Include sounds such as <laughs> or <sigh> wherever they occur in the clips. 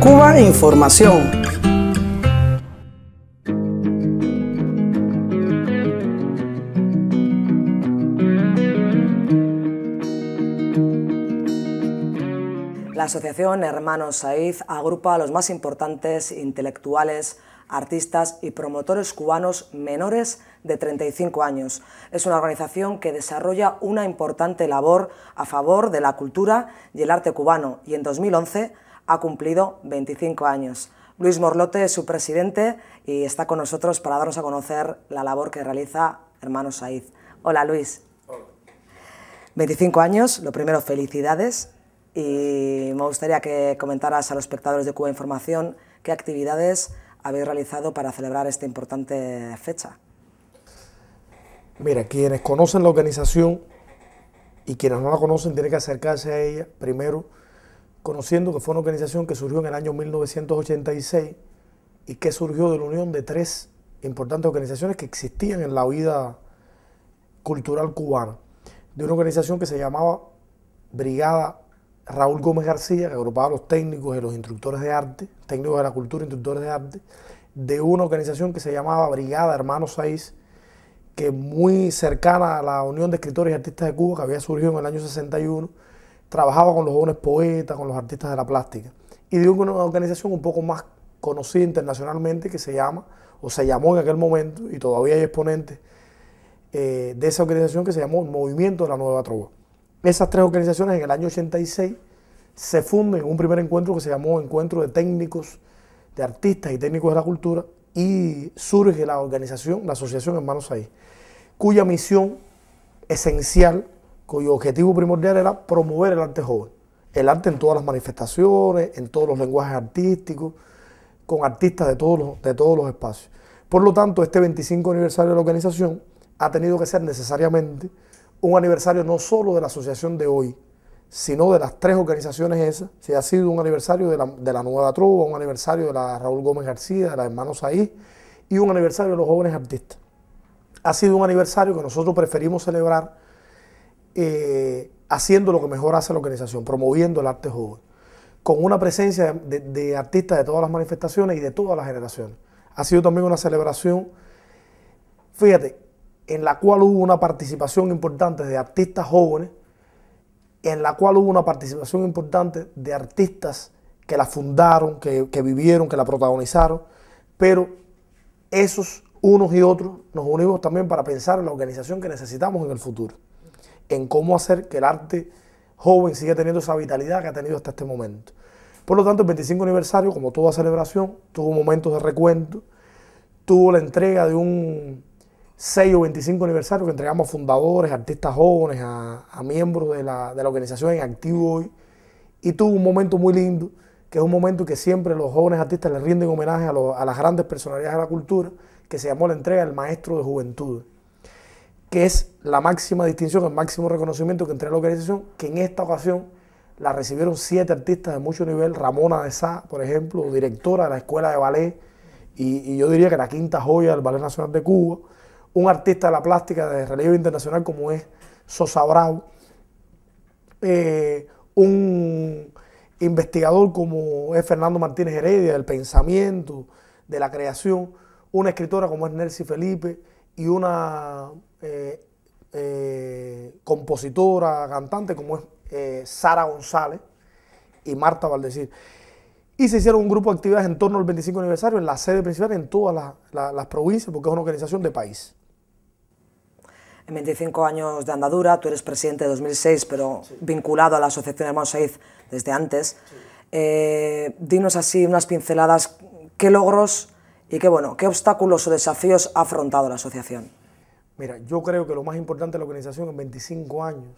Cuba Información. La Asociación Hermanos Saiz agrupa a los más importantes intelectuales artistas y promotores cubanos menores de 35 años. Es una organización que desarrolla una importante labor a favor de la cultura y el arte cubano y en 2011 ha cumplido 25 años. Luis Morlote es su presidente y está con nosotros para darnos a conocer la labor que realiza Hermano Saiz. Hola Luis. Hola. 25 años, lo primero, felicidades. Y me gustaría que comentaras a los espectadores de Cuba Información qué actividades habéis realizado para celebrar esta importante fecha. Mira, quienes conocen la organización y quienes no la conocen tienen que acercarse a ella primero conociendo que fue una organización que surgió en el año 1986 y que surgió de la unión de tres importantes organizaciones que existían en la vida cultural cubana, de una organización que se llamaba Brigada Raúl Gómez García, que agrupaba a los técnicos y los instructores de arte, técnicos de la cultura, instructores de arte, de una organización que se llamaba Brigada Hermanos Saiz, que muy cercana a la Unión de Escritores y Artistas de Cuba, que había surgido en el año 61, trabajaba con los jóvenes poetas, con los artistas de la plástica, y de una organización un poco más conocida internacionalmente que se llama, o se llamó en aquel momento, y todavía hay exponentes eh, de esa organización que se llamó Movimiento de la Nueva Trova. Esas tres organizaciones en el año 86 se funden en un primer encuentro que se llamó Encuentro de Técnicos, de Artistas y Técnicos de la Cultura, y surge la organización, la Asociación Hermanos Ahí, cuya misión esencial cuyo objetivo primordial era promover el arte joven. El arte en todas las manifestaciones, en todos los lenguajes artísticos, con artistas de todos los, de todos los espacios. Por lo tanto, este 25 aniversario de la organización ha tenido que ser necesariamente un aniversario no solo de la asociación de hoy, sino de las tres organizaciones esas. ha sido un aniversario de la, Nueva Trova, un aniversario de la Raúl Gómez García, de la Hermanos Ahí y un aniversario de los jóvenes artistas. Ha sido un aniversario que nosotros preferimos celebrar eh, haciendo lo que mejor hace la organización, promoviendo el arte joven, con una presencia de, artistas de todas las manifestaciones y de todas las generaciones. Ha sido también una celebración, fíjate, en la cual hubo una participación importante de artistas jóvenes, en la cual hubo una participación importante de artistas que la fundaron, que, vivieron, que la protagonizaron, pero esos unos y otros nos unimos también para pensar en la organización que necesitamos en el futuro en cómo hacer que el arte joven siga teniendo esa vitalidad que ha tenido hasta este momento. Por lo tanto, el 25 aniversario, como toda celebración, tuvo momentos de recuento, tuvo la entrega de un sello 25 aniversario que entregamos a fundadores, artistas jóvenes, a, miembros de la, organización en activo hoy, y tuvo un momento muy lindo, que es un momento que siempre los jóvenes artistas les rinden homenaje a, a las grandes personalidades de la cultura, que se llamó la entrega del maestro de juventud que es la máxima distinción, el máximo reconocimiento que entrega la organización, que en esta ocasión la recibieron siete artistas de mucho nivel, Ramona de Sá, por ejemplo, directora de la Escuela de Ballet, y, yo diría que la quinta joya del Ballet Nacional de Cuba, un artista de la plástica de relieve internacional como es Sosa Bravo, eh, un investigador como es Fernando Martínez Heredia, del pensamiento, de la creación, una escritora como es Nelcy Felipe y una eh, eh, compositora, cantante, como es eh, Sara González y Marta Valdecir. Y se hicieron un grupo de actividades en torno al 25 aniversario en la sede principal en todas las, provincias, porque es una organización de país en 25 años de andadura, tú eres presidente de 2006, pero vinculado a la Asociación Hermano desde antes. dinos así unas pinceladas, qué logros y qué, bueno, qué obstáculos o desafíos ha afrontado la asociación. Mira, yo creo que lo más importante de la organización en 25 años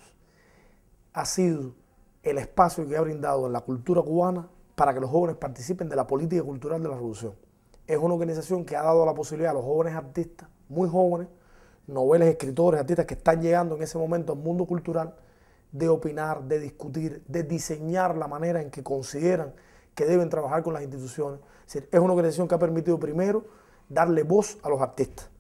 ha sido el espacio que ha brindado en la cultura cubana para que los jóvenes participen de la política cultural de la revolución. Es una organización que ha dado la posibilidad a los jóvenes artistas, muy jóvenes, novelas, escritores, artistas que están llegando en ese momento al mundo cultural, de opinar, de discutir, de diseñar la manera en que consideran que deben trabajar con las instituciones. Es, es una organización que ha permitido primero darle voz a los artistas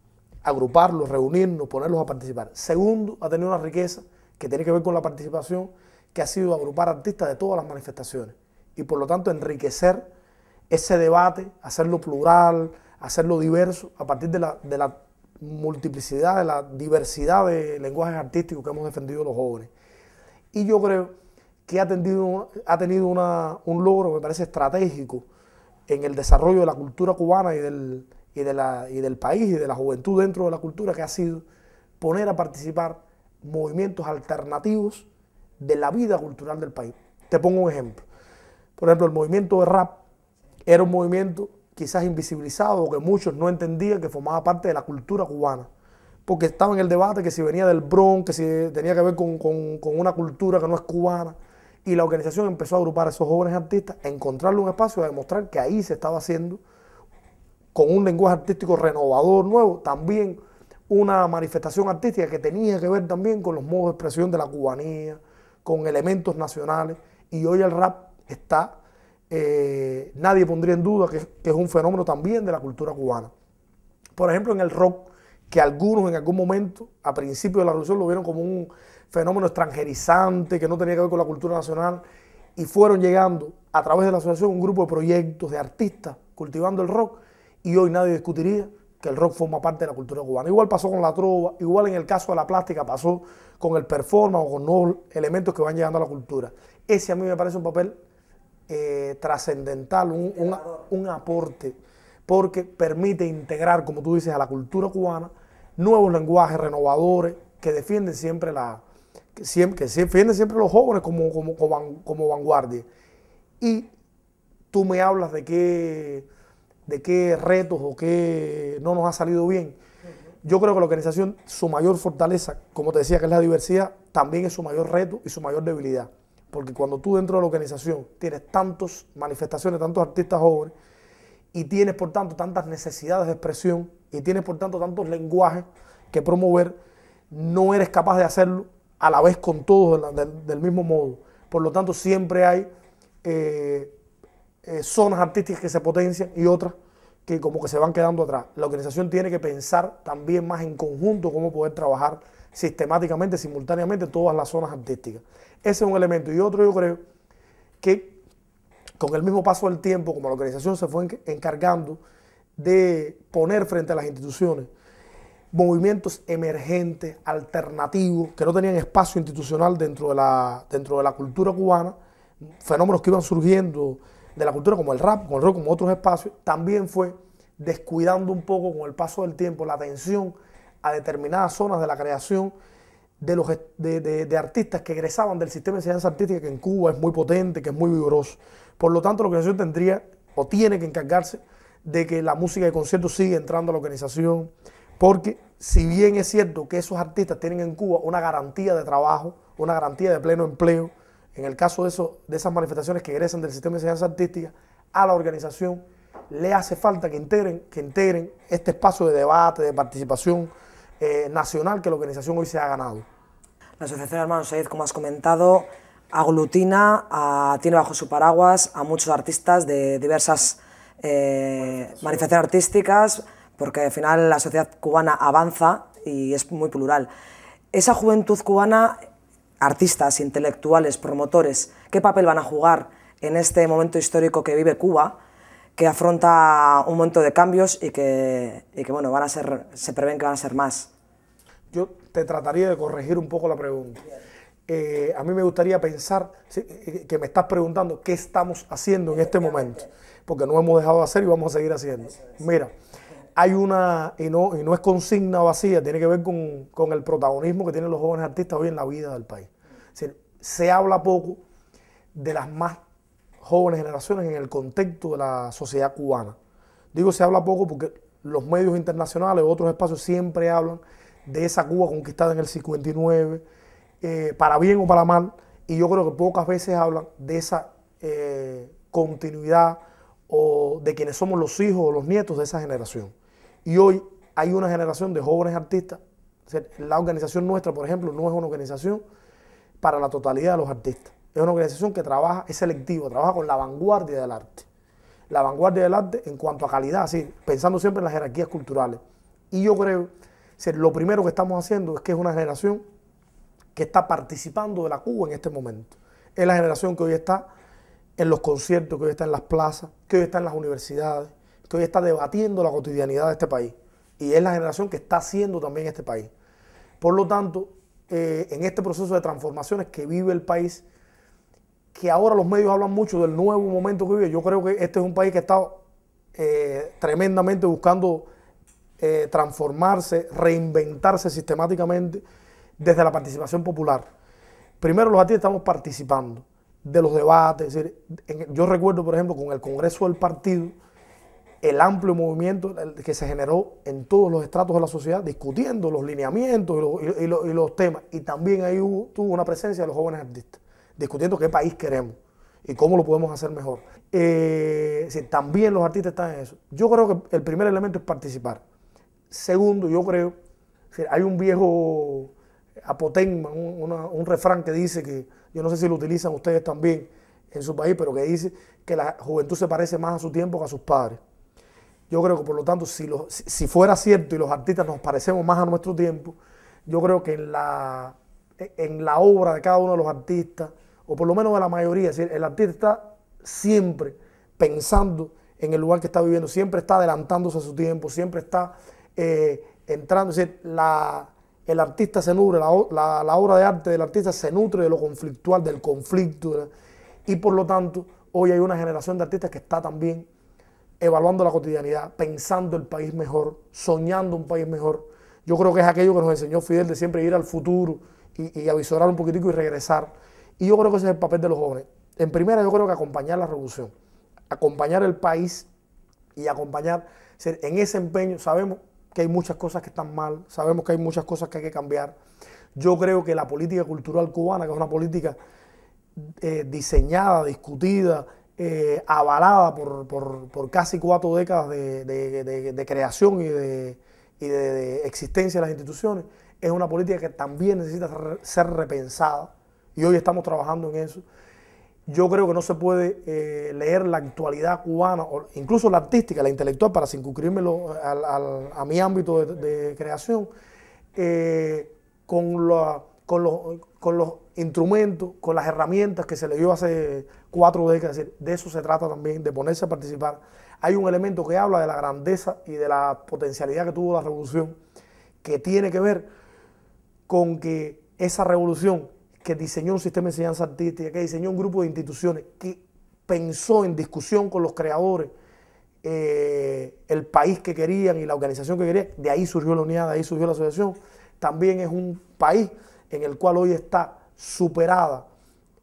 agruparlos, reunirnos, ponerlos a participar. Segundo, ha tenido una riqueza que tiene que ver con la participación, que ha sido agrupar artistas de todas las manifestaciones y por lo tanto enriquecer ese debate, hacerlo plural, hacerlo diverso, a partir de la, multiplicidad, de la diversidad de lenguajes artísticos que hemos defendido los jóvenes. Y yo creo que ha tenido, ha tenido un logro que me parece estratégico en el desarrollo de la cultura cubana y del, y, la, y del país y de la juventud dentro de la cultura, que ha sido poner a participar movimientos alternativos de la vida cultural del país. Te pongo un ejemplo. Por ejemplo, el movimiento de rap era un movimiento quizás invisibilizado, o que muchos no entendían que formaba parte de la cultura cubana, porque estaba en el debate que si venía del Bronx, que si tenía que ver con, con una cultura que no es cubana, y la organización empezó a agrupar a esos jóvenes artistas, a encontrarle un espacio, a demostrar que ahí se estaba haciendo con un lenguaje artístico renovador, nuevo, también una manifestación artística que tenía que ver también con los modos de expresión de la cubanía, con elementos nacionales, y hoy el rap está, eh, nadie pondría en duda que, es un fenómeno también de la cultura cubana. Por ejemplo, en el rock, que algunos en algún momento, a principios de la revolución, lo vieron como un fenómeno extranjerizante, que no tenía que ver con la cultura nacional, y fueron llegando a través de la asociación un grupo de proyectos, de artistas, cultivando el rock, y hoy nadie discutiría que el rock forma parte de la cultura cubana. Igual pasó con la trova, igual en el caso de la plástica pasó con el performance o con nuevos elementos que van llegando a la cultura. Ese a mí me parece un papel eh, trascendental, un, aporte, porque permite integrar, como tú dices, a la cultura cubana nuevos lenguajes renovadores que defienden siempre la que siempre, defienden siempre los jóvenes como, como, como vanguardia. Y tú me hablas de que de qué retos o qué no nos ha salido bien. Yo creo que la organización, su mayor fortaleza, como te decía, que es la diversidad, también es su mayor reto y su mayor debilidad. Porque cuando tú dentro de la organización tienes tantas manifestaciones, tantos artistas jóvenes, y tienes por tanto tantas necesidades de expresión, y tienes por tanto tantos lenguajes que promover, no eres capaz de hacerlo a la vez con todos del, mismo modo. Por lo tanto, siempre hay eh, eh, zonas artísticas que se potencian y otras que como que se van quedando atrás. La organización tiene que pensar también más en conjunto cómo poder trabajar sistemáticamente, simultáneamente todas las zonas artísticas. Ese es un elemento. Y otro yo creo que con el mismo paso del tiempo, como la organización se fue encargando de poner frente a las instituciones movimientos emergentes, alternativos, que no tenían espacio institucional dentro de la, dentro de la cultura cubana, fenómenos que iban surgiendo de la cultura, como el rap, como el rock, como otros espacios, también fue descuidando un poco con el paso del tiempo la atención a determinadas zonas de la creación de, los, de, artistas que egresaban del sistema de enseñanza artística que en Cuba es muy potente, que es muy vigoroso. Por lo tanto, la organización tendría o tiene que encargarse de que la música de concierto siga entrando a la organización, porque si bien es cierto que esos artistas tienen en Cuba una garantía de trabajo, una garantía de pleno empleo, en el caso de, esas manifestaciones que egresan del sistema de enseñanza artística, a la organización le hace falta que integren, que integren este espacio de debate, de participación eh, nacional que la organización hoy se ha ganado. La Asociación Hermanos Said, como has comentado, aglutina, tiene bajo su paraguas a muchos artistas de diversas eh, manifestaciones artísticas, porque al final la sociedad cubana avanza y es muy plural. Esa juventud cubana artistas, intelectuales, promotores, qué papel van a jugar en este momento histórico que vive Cuba, que afronta un momento de cambios y que, y que bueno, van a ser, se prevén que van a ser más. Yo te trataría de corregir un poco la pregunta. Eh, a mí me gustaría pensar eh, que me estás preguntando qué estamos haciendo en este momento, porque no hemos dejado de hacer y vamos a seguir haciendo. Mira, hay una, y no, no es consigna vacía, tiene que ver con, el protagonismo que tienen los jóvenes artistas hoy en la vida del país. se habla poco de las más jóvenes generaciones en el contexto de la sociedad cubana. Digo se habla poco porque los medios internacionales, otros espacios siempre hablan de esa Cuba conquistada en el 59, eh, para bien o para mal, y yo creo que pocas veces hablan de esa eh, continuidad o de quienes somos los hijos o los nietos de esa generación. Y hoy hay una generación de jóvenes artistas. La organización nuestra, por ejemplo, no es una organización para la totalidad de los artistas. Es una organización que trabaja, es selectiva, trabaja con la vanguardia del arte. La vanguardia del arte en cuanto a calidad, así, pensando siempre en las jerarquías culturales. Y yo creo, lo primero que estamos haciendo es que es una generación que está participando de la Cuba en este momento. Es la generación que hoy está en los conciertos, que hoy está en las plazas, que hoy está en las universidades, que está debatiendo la cotidianidad de este país. Y es la generación que está haciendo también este país. Por lo tanto, eh, en este proceso de transformaciones que vive el país, que ahora los medios hablan mucho del nuevo momento que vive, yo creo que este es un país que está eh, tremendamente buscando eh, transformarse, reinventarse sistemáticamente desde la participación popular. Primero los aquí estamos participando de los debates. yo recuerdo, por ejemplo, con el Congreso del Partido, el amplio movimiento que se generó en todos los estratos de la sociedad, discutiendo los lineamientos y los, temas. Y también ahí hubo, tuvo una presencia de los jóvenes artistas, discutiendo qué país queremos y cómo lo podemos hacer mejor. Eh, también los artistas están en eso. Yo creo que el primer elemento es participar. Segundo, yo creo, hay un viejo apotegma, un, un refrán que dice que, yo no sé si lo utilizan ustedes también en su país, pero que dice que la juventud se parece más a su tiempo que a sus padres. Yo creo que por lo tanto, si, si fuera cierto y los artistas nos parecemos más a nuestro tiempo, yo creo que en la, en la obra de cada uno de los artistas, o por lo menos de la mayoría, el artista está siempre pensando en el lugar que está viviendo, siempre está adelantándose a su tiempo, siempre está eh, entrando, la, el artista se nutre, la, obra de arte del artista se nutre de lo conflictual, del conflicto, y por lo tanto hoy hay una generación de artistas que está también evaluando la cotidianidad, pensando el país mejor, soñando un país mejor. Yo creo que es aquello que nos enseñó Fidel de siempre ir al futuro y, y avisorar un poquitico y regresar. Y yo creo que ese es el papel de los jóvenes. En primera, yo creo que acompañar la revolución, acompañar el país y acompañar en ese empeño. Sabemos que hay muchas cosas que están mal, sabemos que hay muchas cosas que hay que cambiar. Yo creo que la política cultural cubana, que es una política eh, diseñada, discutida, eh, avalada por, casi cuatro décadas de, creación y, de, existencia de las instituciones, es una política que también necesita ser repensada y hoy estamos trabajando en eso. Yo creo que no se puede eh, leer la actualidad cubana, o incluso la artística, la intelectual, para circunscribírmelo a mi ámbito de, creación, eh, con, con, los, con los instrumentos, con las herramientas que se le dio hace cuatro décadas. de eso se trata también, de ponerse a participar. Hay un elemento que habla de la grandeza y de la potencialidad que tuvo la revolución, que tiene que ver con que esa revolución que diseñó un sistema de enseñanza artística, que diseñó un grupo de instituciones, que pensó en discusión con los creadores eh, el país que querían y la organización que querían, de ahí surgió la unidad, de ahí surgió la asociación, también es un país en el cual hoy está superada,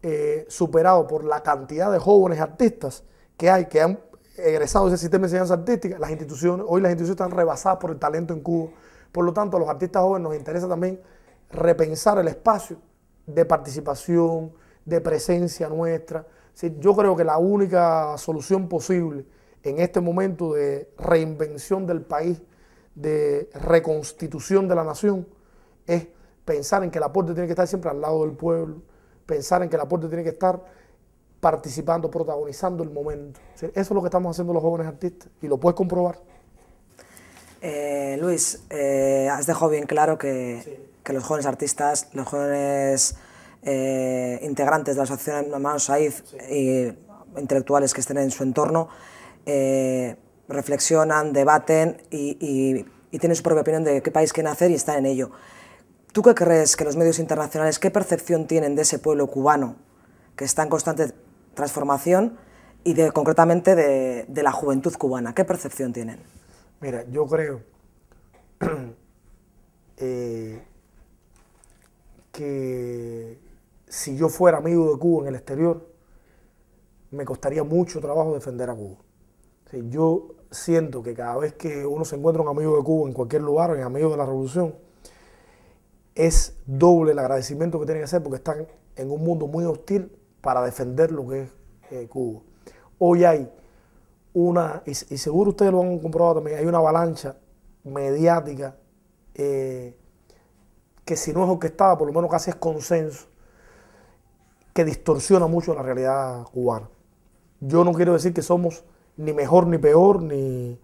eh, superado por la cantidad de jóvenes artistas que hay, que han egresado de ese sistema de enseñanza artística, las instituciones, hoy las instituciones están rebasadas por el talento en Cuba. Por lo tanto, a los artistas jóvenes nos interesa también repensar el espacio de participación, de presencia nuestra. yo creo que la única solución posible en este momento de reinvención del país, de reconstitución de la nación, es pensar en que el aporte tiene que estar siempre al lado del pueblo, pensar en que el aporte tiene que estar participando, protagonizando el momento. Eso es lo que estamos haciendo los jóvenes artistas y lo puedes comprobar. Eh, Luis, eh, has dejado bien claro que, los jóvenes artistas, los jóvenes eh, integrantes de la asociación Manos Saiz e intelectuales que estén en su entorno, reflexionan, debaten y, y tienen su propia opinión de qué país quieren hacer y están en ello. ¿Tú qué crees que los medios internacionales, qué percepción tienen de ese pueblo cubano que está en constante transformación y de, concretamente de, la juventud cubana? ¿Qué percepción tienen? Mira, yo creo <clears throat> eh, que si yo fuera amigo de Cuba en el exterior, me costaría mucho trabajo defender a Cuba. yo siento que cada vez que uno se encuentra un amigo de Cuba en cualquier lugar, en amigo de la revolución, es doble el agradecimiento que tienen que hacer porque están en un mundo muy hostil para defender lo que es eh, Cuba. Hoy hay una, y, seguro ustedes lo han comprobado también, hay una avalancha mediática eh, que si no es que estaba, por lo menos casi es consenso, que distorsiona mucho la realidad cubana. Yo no quiero decir que somos ni mejor ni peor, ni,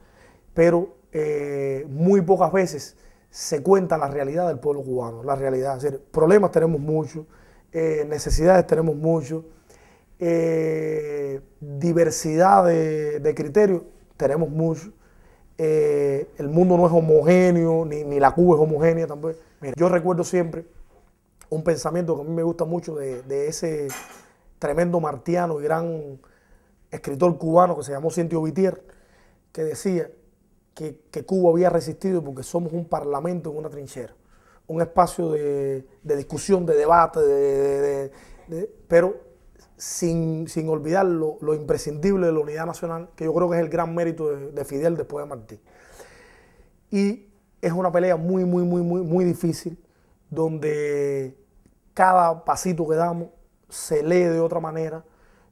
pero eh, muy pocas veces se cuenta la realidad del pueblo cubano, la realidad. Es decir, problemas tenemos muchos, eh, necesidades tenemos muchos, eh, diversidad de, criterios tenemos muchos. Eh, el mundo no es homogéneo, ni, la Cuba es homogénea tampoco. yo recuerdo siempre un pensamiento que a mí me gusta mucho de, ese tremendo martiano y gran escritor cubano que se llamó Cintio Vitier, que decía que, Cuba había resistido porque somos un parlamento en una trinchera, un espacio de, discusión, de debate, pero sin, sin olvidar lo, imprescindible de la unidad nacional, que yo creo que es el gran mérito de, Fidel después de Martí. Y es una pelea muy, muy, muy, muy, muy difícil, donde cada pasito que damos se lee de otra manera,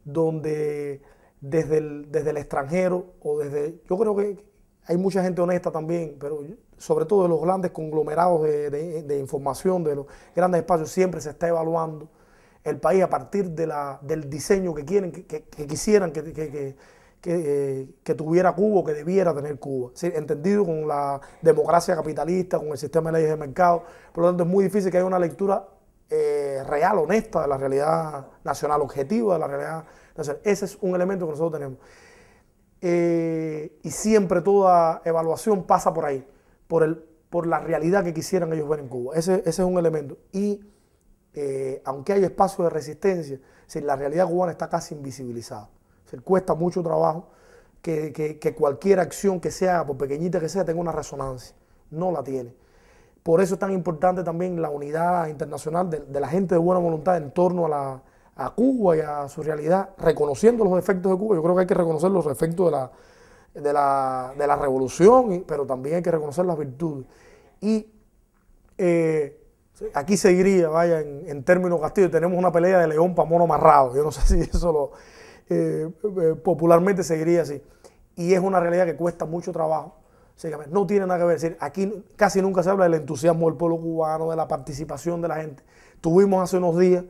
donde desde desde el extranjero o desde, yo creo que, hay mucha gente honesta también, pero sobre todo de los grandes conglomerados de, información, de los grandes espacios, siempre se está evaluando el país a partir del diseño que quieren, que, quisieran eh, que, tuviera Cuba que debiera tener Cuba. Entendido con la democracia capitalista, con el sistema de leyes de mercado. Por lo tanto, es muy difícil que haya una lectura eh, real, honesta de la realidad nacional, objetiva de la realidad nacional. Ese es un elemento que nosotros tenemos. Eh, y siempre toda evaluación pasa por ahí, por, el, por la realidad que quisieran ellos ver en Cuba. Ese, es un elemento. Y eh, aunque hay espacio de resistencia, la realidad cubana está casi invisibilizada. se cuesta mucho trabajo que, cualquier acción que sea, por pequeñita que sea, tenga una resonancia. No la tiene. Por eso es tan importante también la unidad internacional de la gente de buena voluntad en torno a la, a Cuba y a su realidad, reconociendo los efectos de Cuba. Yo creo que hay que reconocer los efectos de la, de la, revolución, pero también hay que reconocer las virtudes. Y eh, aquí seguiría, vaya, en, términos castillo, tenemos una pelea de león para mono amarrado. Yo no sé <laughs> si eso lo eh, eh, popularmente seguiría así. Y es una realidad que cuesta mucho trabajo. No tiene nada que ver. decir, aquí casi nunca se habla del entusiasmo del pueblo cubano, de la participación de la gente. Tuvimos hace unos días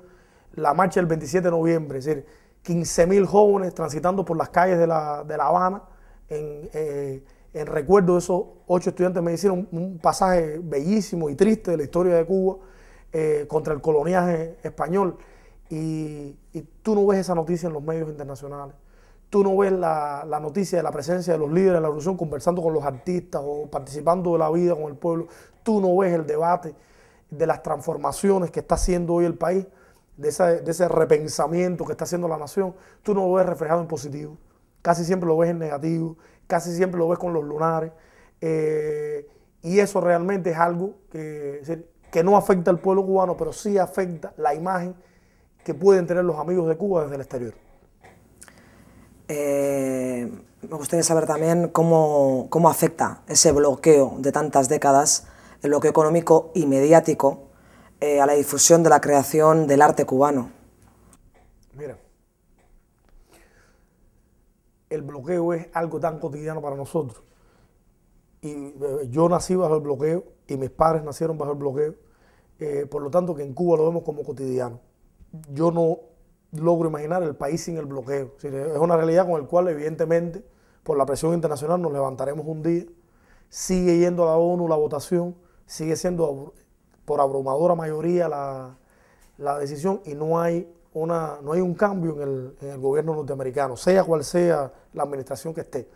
la marcha del 27 de noviembre, es decir, 15.000 jóvenes transitando por las calles de La, Habana eh, en, recuerdo de esos ocho estudiantes me hicieron un, pasaje bellísimo y triste de la historia de Cuba eh, contra el coloniaje español. Y, tú no ves esa noticia en los medios internacionales. Tú no ves la, la, noticia de la presencia de los líderes de la revolución conversando con los artistas o participando de la vida con el pueblo. Tú no ves el debate de las transformaciones que está haciendo hoy el país de, ese, repensamiento que está haciendo la nación, tú no lo ves reflejado en positivo. Casi siempre lo ves en negativo, casi siempre lo ves con los lunares. Eh, y eso realmente es algo que, no afecta al pueblo cubano, pero sí afecta la imagen que pueden tener los amigos de Cuba desde el exterior. Eh, me gustaría saber también cómo, cómo afecta ese bloqueo de tantas décadas, el bloqueo económico y mediático eh, a la difusión de la creación del arte cubano. Mira, el bloqueo es algo tan cotidiano para nosotros. Y eh, yo nací bajo el bloqueo y mis padres nacieron bajo el bloqueo. Eh, por lo tanto, que en Cuba lo vemos como cotidiano. Yo no logro imaginar el país sin el bloqueo. Es, es una realidad con la cual, evidentemente, por la presión internacional nos levantaremos un día. Sigue yendo a la ONU la votación, sigue siendo por abrumadora mayoría la, decisión y no hay, una, no hay un cambio en el, gobierno norteamericano, sea cual sea la administración que esté.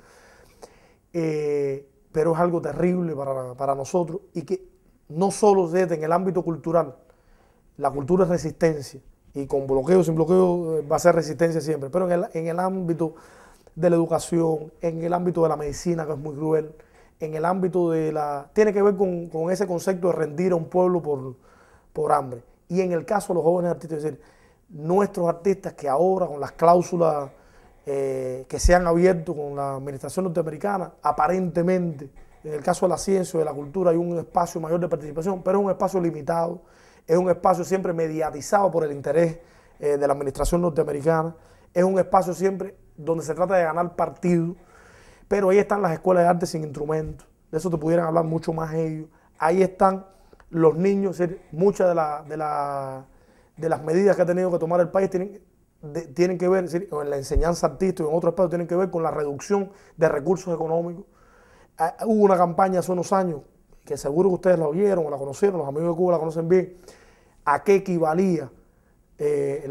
Eh, pero es algo terrible para, nosotros y que no solo desde en el ámbito cultural, la cultura es resistencia y con bloqueo, sin bloqueo eh, va a ser resistencia siempre, pero en el ámbito de la educación, en el ámbito de la medicina que es muy cruel, en el ámbito de la... tiene que ver con, ese concepto de rendir a un pueblo por, hambre. Y en el caso de los jóvenes artistas, es decir, nuestros artistas que ahora con las cláusulas eh, que se han abierto con la administración norteamericana, aparentemente, en el caso de la ciencia o de la cultura hay un espacio mayor de participación, pero es un espacio limitado, es un espacio siempre mediatizado por el interés eh, de la administración norteamericana, es un espacio siempre donde se trata de ganar partido, pero ahí están las escuelas de arte sin instrumentos. De eso te pudieran hablar mucho más ellos. Ahí están los niños. muchas de, las medidas que ha tenido que tomar el país tienen, que ver, en la enseñanza artística y en otros aspecto tienen que ver con la reducción de recursos económicos. Ah, hubo una campaña hace unos años, que seguro que ustedes la oyeron o la conocieron, los amigos de Cuba la conocen bien, a qué equivalía eh,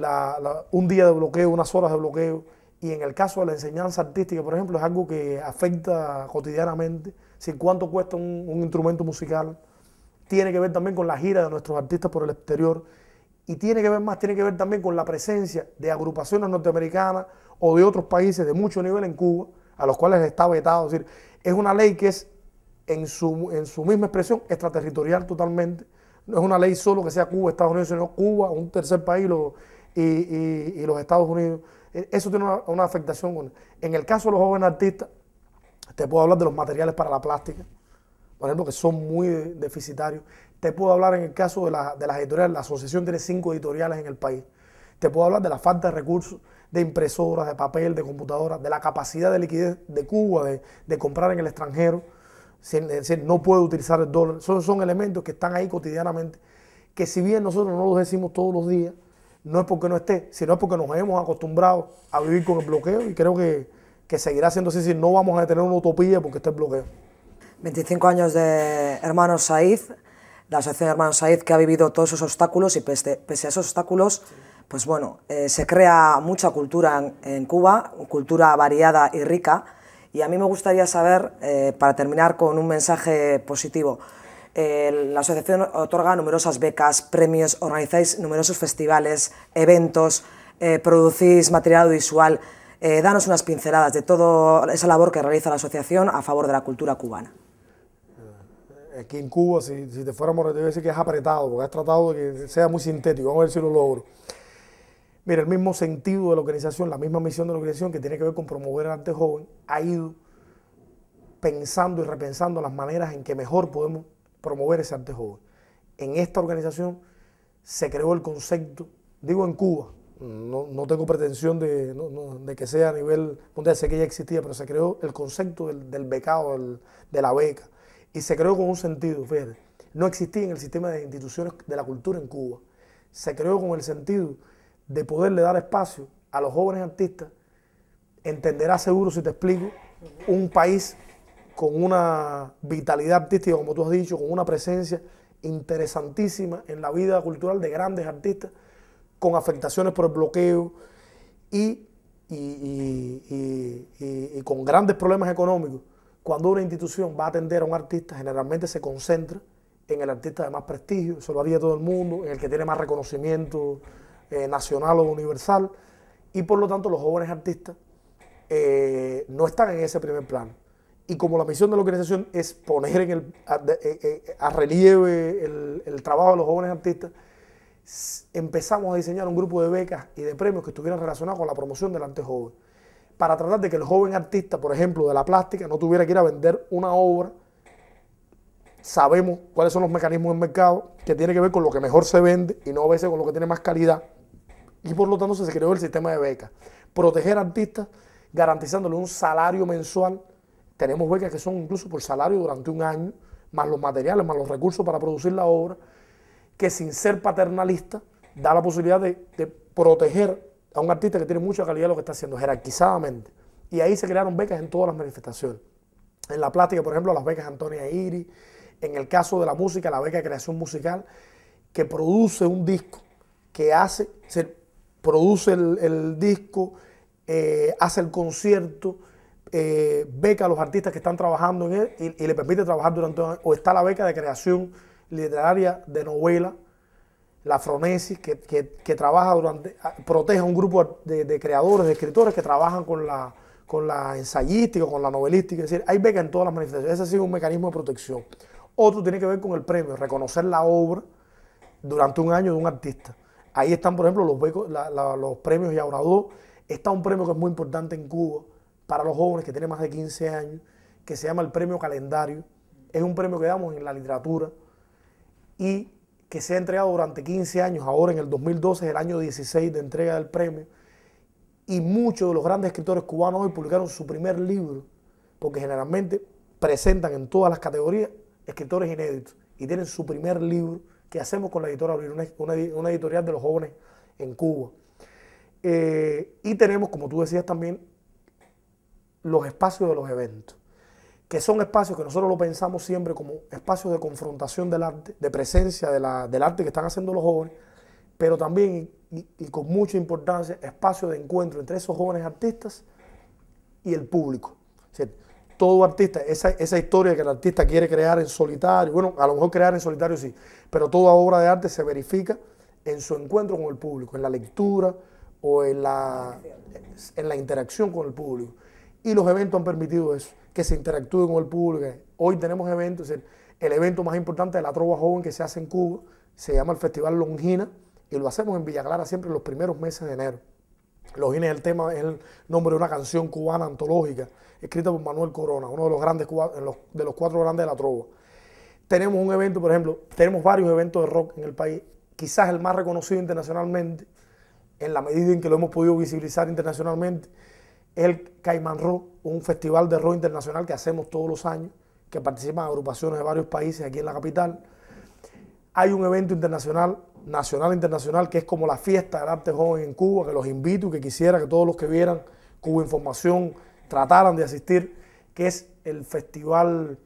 un día de bloqueo, unas horas de bloqueo y en el caso de la enseñanza artística, por ejemplo, es algo que afecta cotidianamente. Si cuánto cuesta un, instrumento musical, tiene que ver también con la gira de nuestros artistas por el exterior y tiene que ver más, tiene que ver también con la presencia de agrupaciones norteamericanas o de otros países de mucho nivel en Cuba, a los cuales está vetado. Es decir, es una ley que es, en su, en su misma expresión, extraterritorial totalmente. No es una ley solo que sea Cuba, Estados Unidos, sino Cuba, un tercer país, lo, y, los Estados Unidos. E, eso tiene una, afectación. En el caso de los jóvenes artistas, te puedo hablar de los materiales para la plástica, por ejemplo, que son muy deficitarios. Te puedo hablar en el caso de, las editoriales, la asociación tiene cinco editoriales en el país. Te puedo hablar de la falta de recursos de impresoras, de papel, de computadoras, de la capacidad de liquidez de Cuba, de, comprar en el extranjero. Es decir, no puede utilizar el dólar. Son, son elementos que están ahí cotidianamente, que si bien nosotros no los decimos todos los días, no es porque no esté, sino porque nos hemos acostumbrado a vivir con el bloqueo y creo que, seguirá siendo así si no vamos a tener una utopía porque está el bloqueo. 25 años de Hermanos Said, la Asociación de Hermanos Saiz que ha vivido todos esos obstáculos y pese, a esos obstáculos, pues bueno, eh, se crea mucha cultura en, Cuba, cultura variada y rica. Y a mí me gustaría saber, eh, para terminar con un mensaje positivo, la asociación otorga numerosas becas, premios, organizáis numerosos festivales, eventos, eh, producís material visual. Eh, danos unas pinceladas de toda esa labor que realiza la asociación a favor de la cultura cubana. Eh, aquí en Cuba, si, te fuéramos, te a decir que es apretado, porque has tratado de que sea muy sintético. Vamos a ver si lo logro. Mira, el mismo sentido de la organización, la misma misión de la organización que tiene que ver con promover el arte joven, ha ido pensando y repensando las maneras en que mejor podemos promover ese arte joven. En esta organización se creó el concepto, digo en Cuba, no, tengo pretensión de, que sea a nivel mundial, sé que ya existía, pero se creó el concepto del, becado, de la beca, y se creó con un sentido, fíjate, no existía en el sistema de instituciones de la cultura en Cuba, se creó con el sentido de poderle dar espacio a los jóvenes artistas, entenderás seguro si te explico, un país con una vitalidad artística, como tú has dicho, con una presencia interesantísima en la vida cultural de grandes artistas, con afectaciones por el bloqueo y, con grandes problemas económicos. Cuando una institución va a atender a un artista, generalmente se concentra en el artista de más prestigio, se lo haría todo el mundo, en el que tiene más reconocimiento eh, nacional o universal, y por lo tanto los jóvenes artistas eh, no están en ese primer plano. Y como la misión de la organización es poner eh, eh, a, relieve el, trabajo de los jóvenes artistas, empezamos a diseñar un grupo de becas y de premios que estuvieran relacionados con la promoción del arte joven, para tratar de que el joven artista, por ejemplo, de la plástica, no tuviera que ir a vender una obra. Sabemos cuáles son los mecanismos del mercado, que tiene que ver con lo que mejor se vende y no a veces con lo que tiene más calidad. Y por lo tanto se creó el sistema de becas. Proteger artistas garantizándoles un salario mensual tenemos becas que son incluso por salario durante un año, más los materiales, más los recursos para producir la obra, que sin ser paternalista da la posibilidad de, proteger a un artista que tiene mucha calidad lo que está haciendo, jerarquizadamente. Y ahí se crearon becas en todas las manifestaciones. En la plástica, por ejemplo, las becas Antonia Iri. En el caso de la música, la beca de creación musical, que produce un disco, que hace, se produce el, disco, eh, hace el concierto, eh, beca a los artistas que están trabajando en él y, le permite trabajar durante un año. O está la beca de creación literaria de novela, la Fronesis, que, trabaja durante, protege a un grupo de, creadores, de escritores que trabajan con la, con la ensayística, con la novelística. Es decir, hay beca en todas las manifestaciones. Ese ha sido un mecanismo de protección. Otro tiene que ver con el premio, reconocer la obra durante un año de un artista. Ahí están, por ejemplo, los, becos, la, la, los premios Está un premio que es muy importante en Cuba, para los jóvenes que tienen más de 15 años, que se llama el Premio Calendario. Es un premio que damos en la literatura y que se ha entregado durante 15 años. Ahora en el 2012 es el año 16 de entrega del premio. Y muchos de los grandes escritores cubanos hoy publicaron su primer libro, porque generalmente presentan en todas las categorías escritores inéditos y tienen su primer libro que hacemos con la editora una, editorial de los jóvenes en Cuba. Eh, y tenemos, como tú decías también, los espacios de los eventos, que son espacios que nosotros lo pensamos siempre como espacios de confrontación del arte, de presencia la, del arte que están haciendo los jóvenes, pero también y, con mucha importancia espacios de encuentro entre esos jóvenes artistas y el público. todo artista, esa, esa, historia que el artista quiere crear en solitario, bueno, a lo mejor crear en solitario sí, pero toda obra de arte se verifica en su encuentro con el público, en la lectura o en la, en la interacción con el público. Y los eventos han permitido eso, que se interactúe con el público. Hoy tenemos eventos, el, evento más importante de la trova joven que se hace en Cuba, se llama el Festival Longina, y lo hacemos en Villa Clara siempre en los primeros meses de enero. Longina es el tema, es el nombre de una canción cubana antológica, escrita por Manuel Corona, uno de los grandes de los cuatro grandes de la trova. Tenemos un evento, por ejemplo, tenemos varios eventos de rock en el país, quizás el más reconocido internacionalmente, en la medida en que lo hemos podido visibilizar internacionalmente, el Caimán un festival de rock internacional que hacemos todos los años, que participan agrupaciones de varios países aquí en la capital. Hay un evento internacional, nacional e internacional, que es como la fiesta del arte joven en Cuba, que los invito y que quisiera que todos los que vieran Cuba Información trataran de asistir, que es el festival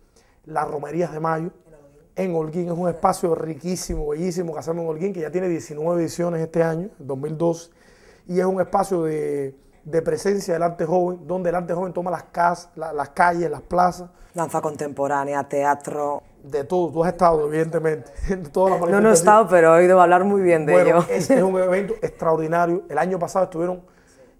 Las Romerías de Mayo, en Holguín. Es un espacio riquísimo, bellísimo que hacemos en Holguín, que ya tiene 19 ediciones este año, 2012, y es un espacio de de presencia del arte joven, donde el arte joven toma las, casas, las calles, las plazas. Danza contemporánea, teatro. De todo, tú has estado, evidentemente. <laughs> no, no he estado, pero he oído hablar muy bien de ello. Este es un <laughs> evento extraordinario. El año pasado estuvieron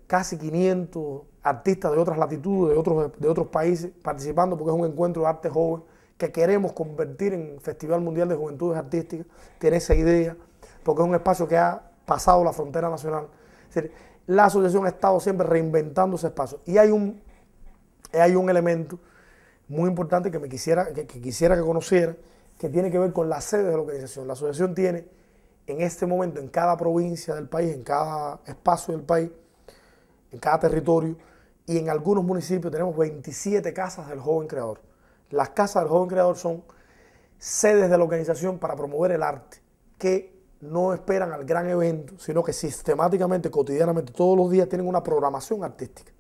casi 500 artistas de otras latitudes, de otros, de otros países, participando porque es un encuentro de arte joven que queremos convertir en Festival Mundial de Juventudes Artísticas. Tiene esa idea, porque es un espacio que ha pasado la frontera nacional. Es la asociación ha estado siempre reinventando ese espacio. Y hay un, hay un elemento muy importante que, me quisiera, que, quisiera que conociera, que tiene que ver con la sede de la organización. La asociación tiene en este momento en cada provincia del país, en cada espacio del país, en cada territorio, y en algunos municipios tenemos 27 casas del joven creador. Las casas del joven creador son sedes de la organización para promover el arte, que no esperan al gran evento, sino que sistemáticamente, cotidianamente, todos los días tienen una programación artística.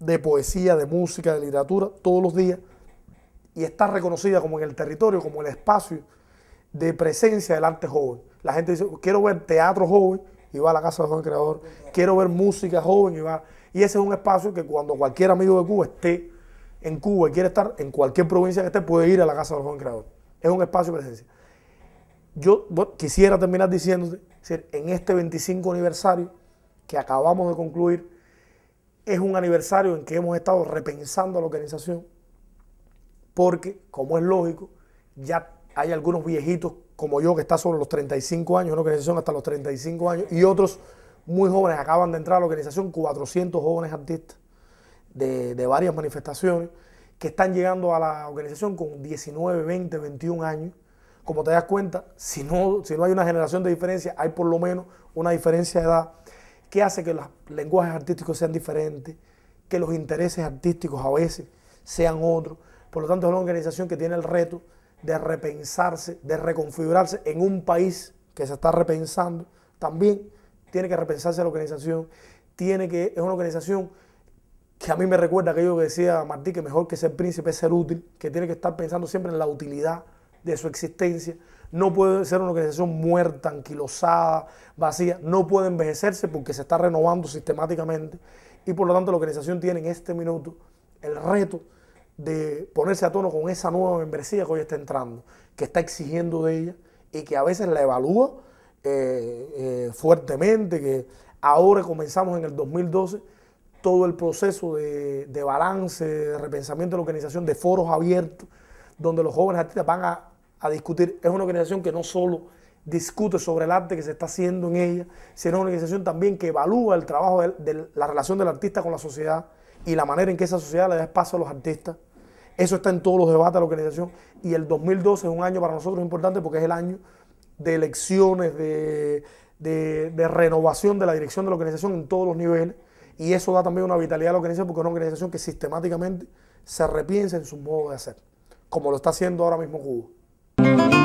De poesía, de música, de literatura, todos los días. Y está reconocida como en el territorio, como el espacio de presencia del arte joven. La gente dice, quiero ver teatro joven y va a la casa del joven creador. Quiero ver música joven y va. Y ese es un espacio que cuando cualquier amigo de Cuba esté en Cuba y quiere estar en cualquier provincia que esté, puede ir a la casa del joven creador. Es un espacio de presencia yo quisiera terminar diciéndote, en este 25 aniversario que acabamos de concluir, es un aniversario en que hemos estado repensando la organización, porque, como es lógico, ya hay algunos viejitos como yo que está sobre los 35 años, una organización hasta los 35 años, y otros muy jóvenes acaban de entrar a la organización, 400 jóvenes artistas de varias manifestaciones que están llegando a la organización con 19, 20, 21 años como te das cuenta, si no, si no hay una generación de diferencia, hay por lo menos una diferencia de edad que hace que los lenguajes artísticos sean diferentes, que los intereses artísticos a veces sean otros. Por lo tanto, es una organización que tiene el reto de repensarse, de reconfigurarse en un país que se está repensando. También tiene que repensarse la organización, tiene que, es una organización que a mí me recuerda aquello que decía Martí, que mejor que ser príncipe es ser útil, que tiene que estar pensando siempre en la utilidad de su existencia, no puede ser una organización muerta, anquilosada, vacía, no puede envejecerse porque se está renovando sistemáticamente y por lo tanto la organización tiene en este minuto el reto de ponerse a tono con esa nueva membresía que hoy está entrando, que está exigiendo de ella y que a veces la evalúa eh, eh, fuertemente, que ahora comenzamos en el 2012 todo el proceso de, de balance, de repensamiento de la organización, de foros abiertos, donde los jóvenes artistas van a a discutir. Es una organización que no solo discute sobre el arte que se está haciendo en ella, sino una organización también que evalúa el trabajo de, la relación del artista con la sociedad y la manera en que esa sociedad le da espacio a los artistas. Eso está en todos los debates de la organización y el 2012 es un año para nosotros importante porque es el año de elecciones, de, de renovación de la dirección de la organización en todos los niveles y eso da también una vitalidad a la organización porque es una organización que sistemáticamente se repiensa en su modo de hacer, como lo está haciendo ahora mismo Cuba. Thank you.